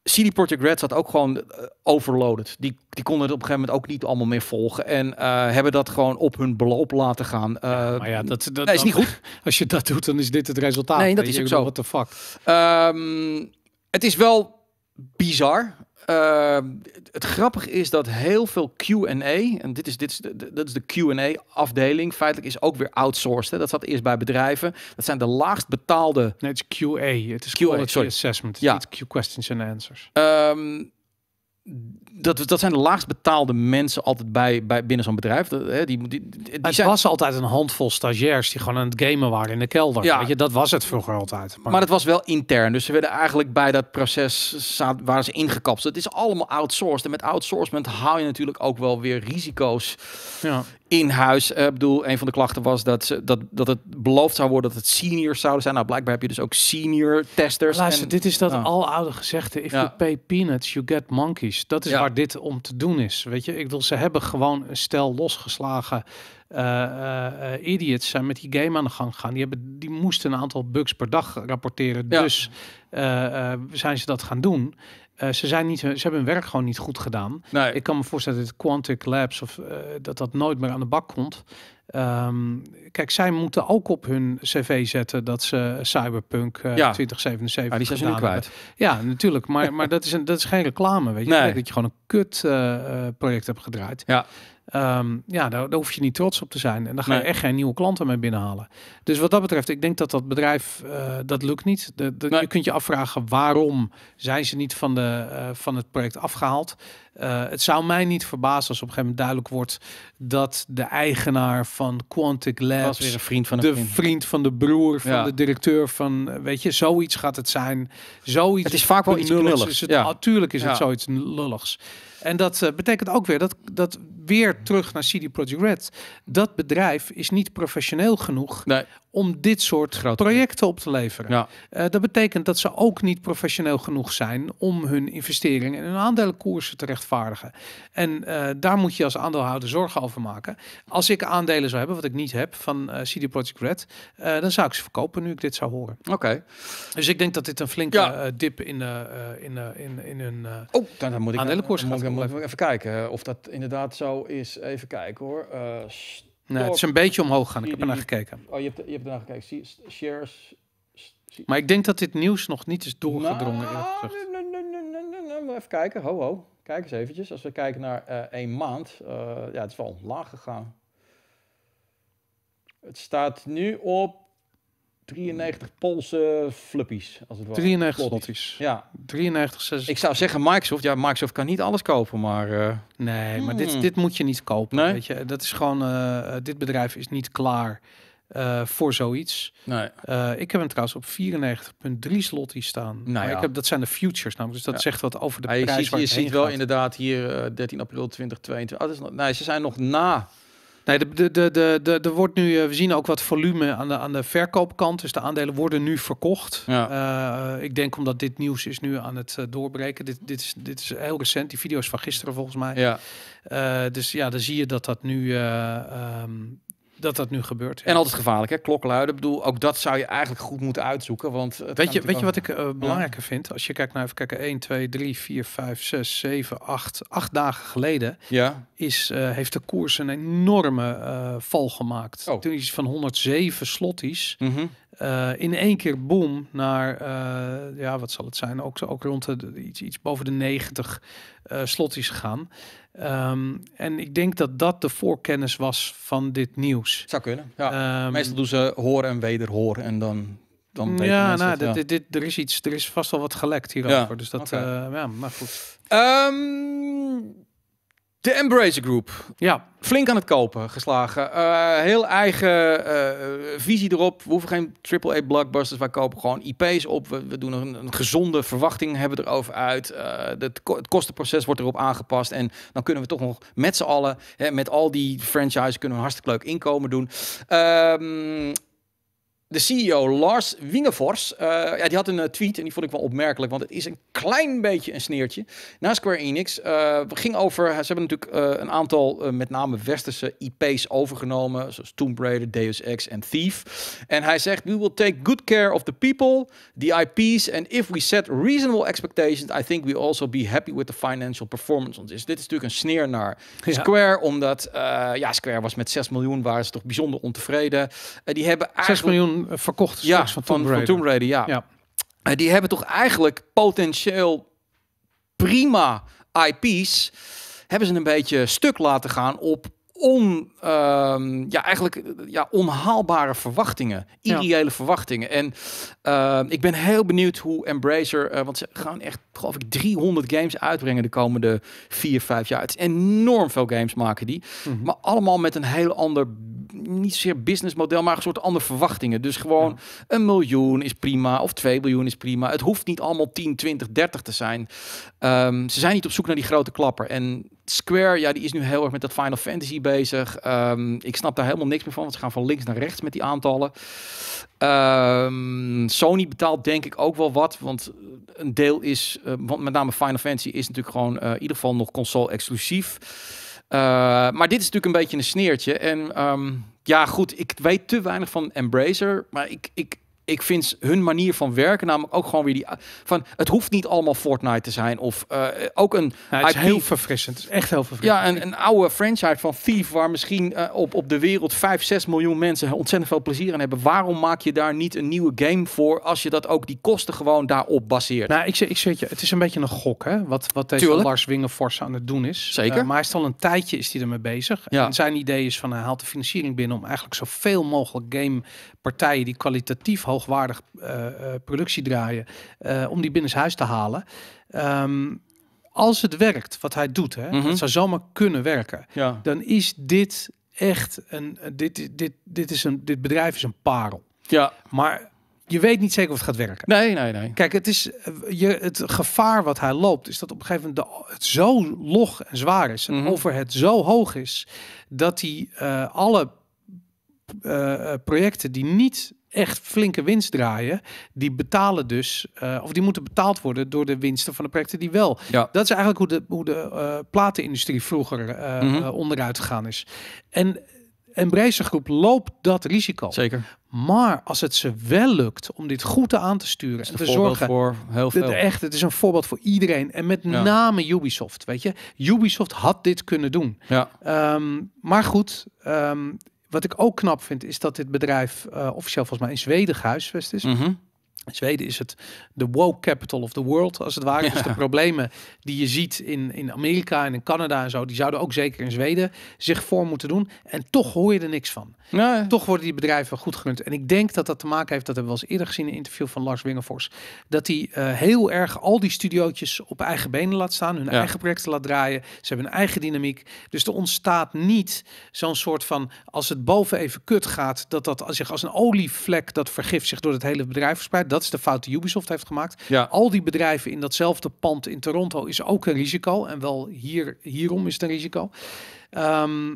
CD Project Red zat ook gewoon eh, overloaded. Die, die konden het op een gegeven moment ook niet allemaal meer volgen. En eh, hebben dat gewoon op hun beloop laten gaan. Uh, ja, maar ja, dat, dat is niet goed. Als je dat doet, dan is dit het resultaat. Nee, dat is ook zo. What the fuck? Ehm, het is wel bizar. Ehm, het grappige is dat heel veel QA, en dit is, dit is dat is de QA-afdeling, feitelijk is ook weer outsourced. Dat zat eerst bij bedrijven. Dat zijn de laagst betaalde. Nee, het is QA. Het is QA, sorry. assessment. Ja. Q questions and answers. Ehm, dat, dat zijn de laagst betaalde mensen altijd bij, bij binnen zo'n bedrijf. Dat, hè, die, die, die, het zijn... was altijd een handvol stagiairs die gewoon aan het gamen waren in de kelder. Ja. Weet je, dat was het vroeger altijd. Maar... het was wel intern. Dus ze werden eigenlijk bij dat proces waren ze ingekapt. Het is allemaal outsourced. En met outsourcement haal je natuurlijk ook wel weer risico's ja. in huis. Eh, ik bedoel, een van de klachten was dat, ze, dat, dat het beloofd zou worden dat het seniors zouden zijn. Nou, blijkbaar heb je dus ook senior testers. Luister, dit is dat ah. al oude gezegde. If ja. you pay peanuts, you get monkeys. Dat is ja waar dit om te doen is. Weet je, ik wil ze hebben gewoon stel losgeslagen eh, eh, idiots zijn met die game aan de gang gaan. Die, hebben, die moesten een aantal bugs per dag rapporteren. Dus eh, zijn ze dat gaan doen. ze, zijn niet, ze hebben hun werk gewoon niet goed gedaan. Ik kan me voorstellen dat Quantum Labs of dat dat nooit meer aan de bak komt. Ehm, kijk, zij moeten ook op hun cv zetten dat ze Cyberpunk uh, ja. 2077 ah, die zijn nu kwijt. Ja, natuurlijk. Maar, maar dat, is een, dat is geen reclame, weet je. Dat je gewoon een kut eh, eh, project hebt gedraaid. Ja. Ehm, ja, daar, hoef je niet trots op te zijn. En dan ga je echt geen nieuwe klanten mee binnenhalen. Dus wat dat betreft, ik denk dat dat bedrijf, eh, dat lukt niet. De, Je kunt je afvragen waarom zijn ze niet van, de, eh, van het project afgehaald. Eh, het zou mij niet verbazen als op een gegeven moment duidelijk wordt dat de eigenaar van Quantic Labs weer een vriend van de, de vriend. van de broer van de directeur van, weet je, zoiets gaat het zijn. Zoiets. Het is vaak wel iets lulligs. het, ja. Natuurlijk ah, is het zoiets lulligs. En dat betekent ook weer dat, dat weer terug naar CD Projekt Red. Dat bedrijf is niet professioneel genoeg nee om dit soort grote projecten op te leveren. Ja. Eh, dat betekent dat ze ook niet professioneel genoeg zijn om hun investeringen en hun aandelenkoersen te rechtvaardigen. En eh, daar moet je als aandeelhouder zorgen over maken. Als ik aandelen zou hebben, wat ik niet heb van uh, eh, CD Projekt Red, dan zou ik ze verkopen nu ik dit zou horen. Oké. Dus ik denk dat dit een flinke dip in, in, in, in hun oh, dan, dan moet ik aandelenkoers dan, even kijken of dat inderdaad zo is. Even kijken hoor. Nee, het is een beetje omhoog gaan. Ik heb ernaar gekeken. Oh, je hebt, je hebt gekeken. Shares. Maar ik denk dat dit nieuws nog niet is doorgedrongen. Nou, Even kijken. Ho, ho. Kijk eens eventjes. Als we kijken naar uh, één maand. Eh, ja, het is wel laag gegaan. Het staat nu op 93 Poolse fluppies, als het 93 slotties. Ja. 93, Ik zou zeggen Microsoft. Ja, Microsoft kan niet alles kopen, maar... Eh, nee, maar dit, hmm. dit moet je niet kopen, weet je. Dat is gewoon... Eh, eh, dit bedrijf is niet klaar voor zoiets. Nee. ik heb hem trouwens op 94,3 slotties staan. Nou ja. ik heb, dat zijn de futures namelijk, dus dat zegt wat over de ah, ja, prijs je ziet, je ziet wel inderdaad hier 13 april 2022... Ah, dat is, nee, ze zijn nog na... Nee, de, de, de, de, de, wordt nu, eh, we zien ook wat volume aan de, aan de verkoopkant. Dus de aandelen worden nu verkocht. Eh, ik denk omdat dit nieuws is nu aan het eh, doorbreken. Dit, dit, is, dit is heel recent. Die video's van gisteren volgens mij. Ja. dus ja, dan zie je dat dat nu ehm, dat dat nu gebeurt. En altijd gevaarlijk, hè? klokluiden. Ik bedoel, ook dat zou je eigenlijk goed moeten uitzoeken. Want weet je, weet je wat ik uh, belangrijker vind? Als je kijkt naar, even kijken, 1, 2, 3, 4, 5, 6, 7, 8. 8 dagen geleden ja. is, uh, heeft de koers een enorme uh, val gemaakt. Oh. Toen is van 107 slotties. Mm -hmm. in één keer boom naar, uh, ja, wat zal het zijn? Ook, ook rond de, iets, iets boven de 90 uh, slotties gegaan. Ehm, en ik denk dat dat de voorkennis was van dit nieuws. Zou kunnen. Ja. Ehm, Meestal doen ze hoor en wederhoor en dan. dan ja, nou, ja. Dit, dit, er is iets, er is vast wel wat gelekt hierover. Ja. Dus dat, okay. Eh, ja, maar goed. Ehm, de Embracer Group. Ja. Flink aan het kopen geslagen. Uh, heel eigen eh, visie erop. We hoeven geen AAA blockbusters. Wij kopen gewoon IP's op. We, we doen er een, gezonde verwachting hebben erover uit. het, eh, het, kostenproces wordt erop aangepast. En dan kunnen we toch nog met z'n allen, hè, met al die franchises, kunnen we een hartstikke leuk inkomen doen. Um, de CEO Lars Wingefors, eh, ja, die had een eh, tweet en die vond ik wel opmerkelijk, want het is een klein beetje een sneertje. Na Square Enix eh, ging over, ze hebben natuurlijk een aantal met name westerse IP's overgenomen, zoals Tomb Raider, Deus Ex en Thief. En hij zegt, we will take good care of the people, the IP's, and if we set reasonable expectations, I think we also be happy with the financial performance on Dit is natuurlijk een sneer naar Square, omdat ja, Square was met 6 miljoen, waren ze toch bijzonder ontevreden. die hebben 6 miljoen verkocht verkochte ja, van, Tomb Van, ja. ja. Eh, die hebben toch eigenlijk potentieel prima IP's... hebben ze een beetje stuk laten gaan op on, ehm, ja, eigenlijk ja, onhaalbare verwachtingen. Ideële verwachtingen. En ehm, ik ben heel benieuwd hoe Embracer... Eh, want ze gaan echt, geloof ik, 300 games uitbrengen de komende 4, 5 jaar. Het enorm veel games maken die. Mhm. Maar allemaal met een heel ander, niet zozeer businessmodel... maar een soort andere verwachtingen. Dus gewoon een miljoen is prima of 2 miljoen is prima. Het hoeft niet allemaal 10, 20, 30 te zijn. Ehm, ze zijn niet op zoek naar die grote klapper. En Square, ja, die is nu heel erg met dat Final Fantasy bezig. Ehm, ik snap daar helemaal niks meer van, want ze gaan van links naar rechts met die aantallen. Ehm, Sony betaalt denk ik ook wel wat, want eh, een deel is, eh, want met name Final Fantasy is natuurlijk gewoon eh, in ieder geval nog console-exclusief. maar dit is natuurlijk een beetje een sneertje. En ehm, ja, goed, ik weet te weinig van Embracer, maar ik, ik, ik vind hun manier van werken namelijk ook gewoon weer die van het hoeft niet allemaal Fortnite te zijn of eh, ook een het is heel verfrissend, echt heel verfrissend. Ja, een, een oude franchise van Thief waar misschien eh, op, op de wereld 5, 6 miljoen mensen ontzettend veel plezier aan hebben. Waarom maak je daar niet een nieuwe game voor als je dat ook die kosten gewoon daarop baseert? Nou, ik zeg, ik zeg je, het is een beetje een gok hè, wat wat deze Tuurlijk. Lars Wingenfors aan het doen is. Zeker. Eh, maar hij is al een tijdje is hij ermee bezig. Ja. En zijn idee is van hij haalt de financiering binnen om eigenlijk zoveel mogelijk gamepartijen die kwalitatief hoogwaardig eh, eh, productie draaien, eh, om die binnen huis te halen. Ehm, als het werkt wat hij doet, hè, het mhm. zou zomaar kunnen werken, ja. dan is dit echt een. Dit, dit, dit, is een dit bedrijf is een parel. Ja. Maar je weet niet zeker of het gaat werken. Nee, nee, nee. Kijk, het, is, je, het gevaar wat hij loopt, is dat op een gegeven moment de, het zo log en zwaar is. Mm over het zo hoog is dat hij alle projecten die niet echt flinke winst draaien, die betalen dus, eh, of die moeten betaald worden door de winsten van de projecten die wel. Ja. Dat is eigenlijk hoe de, hoe de uh, platenindustrie vroeger eh, mhm. onderuit gegaan is. En Embracer Groep loopt dat risico. Zeker. Maar als het ze wel lukt om dit goed aan te sturen en te zorgen voor heel veel. Echt, het is een voorbeeld voor iedereen en met name Ubisoft. Weet je, Ubisoft had dit kunnen doen. Ja. Ehm, maar goed, ehm, wat ik ook knap vind, is dat dit bedrijf eh, officieel volgens mij in Zweden gehuisvest is. Mhm. Zweden is het de woke capital of the world, als het ware. Dus de problemen die je ziet in, in Amerika en in Canada en zo, die zouden ook zeker in Zweden zich voor moeten doen. En toch hoor je er niks van. Toch worden die bedrijven goed gerund. En ik denk dat dat te maken heeft, dat hebben we wel eens eerder gezien in een interview van Lars Wingefors. dat hij eh, heel erg al die studiootjes op eigen benen laat staan, hun eigen projecten laat draaien. Ze hebben een eigen dynamiek. Dus er ontstaat niet zo'n soort van, als het boven even kut gaat, dat dat zich als een olievlek, dat vergift zich door het hele bedrijf verspreidt dat is de fout die Ubisoft heeft gemaakt. Ja. Al die bedrijven in datzelfde pand in Toronto is ook een risico. En wel hier, hierom is het een risico. Ehm,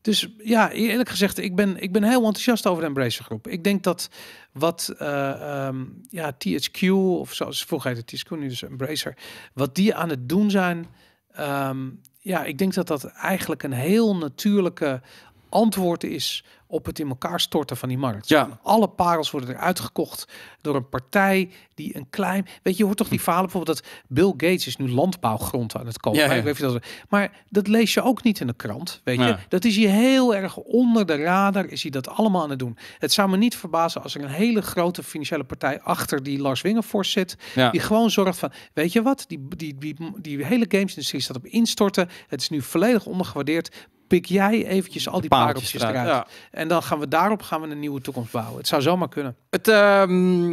dus ja, eerlijk gezegd, ik ben, ik ben heel enthousiast over de Embracer Groep. Ik denk dat wat uh, ja, THQ, of zoals vroeger het THQ, nu dus Embracer, wat die aan het doen zijn... Ehm, ja, ik denk dat dat eigenlijk een heel natuurlijke antwoord is op het in elkaar storten van die markt. Ja. alle parels worden eruit gekocht door een partij die een klein... Weet je, hoort toch die hm. verhalen bijvoorbeeld dat Bill Gates is nu landbouwgrond aan het kopen. Ja, dat, maar dat lees je ook niet in de krant, weet je. Dat is hier heel erg onder de radar, is hij dat allemaal aan het doen. Het zou me niet verbazen als er een hele grote financiële partij achter die Lars Wingerfors zit. Die gewoon zorgt van, weet je wat, die, die, die, die hele staat op instorten. Het is nu volledig ondergewaardeerd pik jij eventjes al die paardjes eruit. Ja. En dan gaan we daarop gaan we een nieuwe toekomst bouwen. Het zou zomaar kunnen. Het, ehm,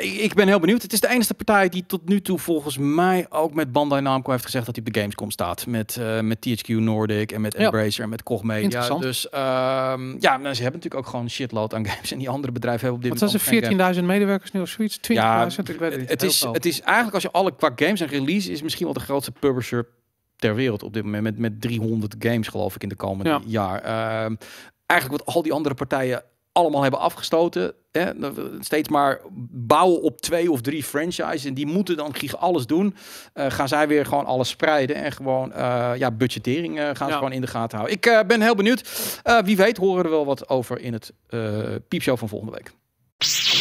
ik ben heel benieuwd. Het is de enige partij die tot nu toe volgens mij ook met Bandai Namco heeft gezegd dat hij op de Gamescom staat. Met, eh, met THQ Nordic en met Embracer en met Koch Media. Dus ehm, ja, nou, ze hebben natuurlijk ook gewoon shitload aan games. En die andere bedrijven hebben op dit moment... Wat zijn 14.000 medewerkers nu of zoiets? 20.000? Ja, ik weet het niet. Het is, het is eigenlijk als je alle qua games en release is misschien wel de grootste publisher ter wereld op dit moment. Met, met 300 games, geloof ik, in de komende jaar. Ehm, eigenlijk wat al die andere partijen allemaal hebben afgestoten. Hè? Steeds maar bouwen op twee of drie franchises. En die moeten dan alles doen. Eh, gaan zij weer gewoon alles spreiden. En gewoon eh, ja, budgettering eh, gaan ze gewoon in de gaten houden. Ik ben heel benieuwd. wie weet horen we er wel wat over in het piepshow van volgende week.